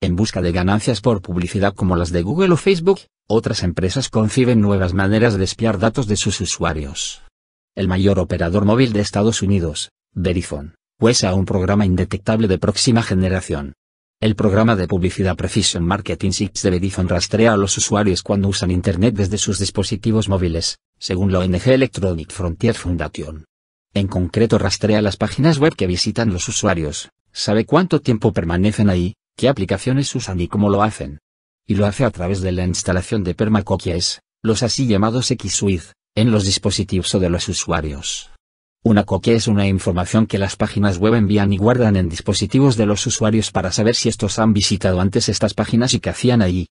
en busca de ganancias por publicidad como las de Google o Facebook, otras empresas conciben nuevas maneras de espiar datos de sus usuarios. El mayor operador móvil de Estados Unidos, Verizon, pues a un programa indetectable de próxima generación. El programa de publicidad Precision Marketing 6 de Verizon rastrea a los usuarios cuando usan Internet desde sus dispositivos móviles, según la ONG Electronic Frontier Foundation. En concreto rastrea las páginas web que visitan los usuarios, sabe cuánto tiempo permanecen ahí, qué aplicaciones usan y cómo lo hacen. Y lo hace a través de la instalación de es los así llamados x XSuite, en los dispositivos o de los usuarios. Una coquia es una información que las páginas web envían y guardan en dispositivos de los usuarios para saber si estos han visitado antes estas páginas y qué hacían allí.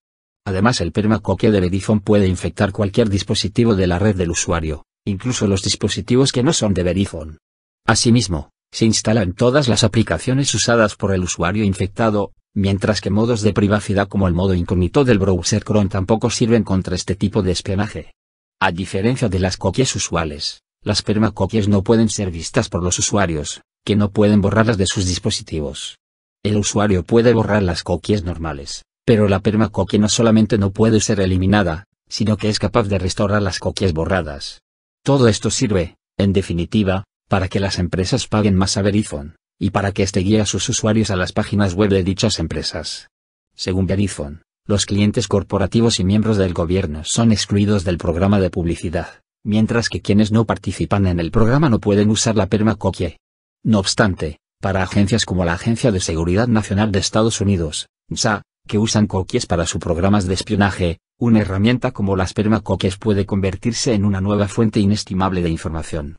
Además el permacoque de Verizon puede infectar cualquier dispositivo de la red del usuario, incluso los dispositivos que no son de Verizon. Asimismo, se instalan todas las aplicaciones usadas por el usuario infectado, mientras que modos de privacidad como el modo incógnito del browser Chrome tampoco sirven contra este tipo de espionaje. A diferencia de las coquias usuales, las permacookies no pueden ser vistas por los usuarios, que no pueden borrarlas de sus dispositivos. El usuario puede borrar las coquias normales, pero la permacookie no solamente no puede ser eliminada, sino que es capaz de restaurar las coquias borradas. Todo esto sirve, en definitiva, para que las empresas paguen más a Verizon, y para que este guíe a sus usuarios a las páginas web de dichas empresas. Según Verizon, los clientes corporativos y miembros del gobierno son excluidos del programa de publicidad, mientras que quienes no participan en el programa no pueden usar la PermaCookie. No obstante, para agencias como la Agencia de Seguridad Nacional de Estados Unidos, NSA, que usan cookies para sus programas de espionaje, una herramienta como las permacoquies puede convertirse en una nueva fuente inestimable de información.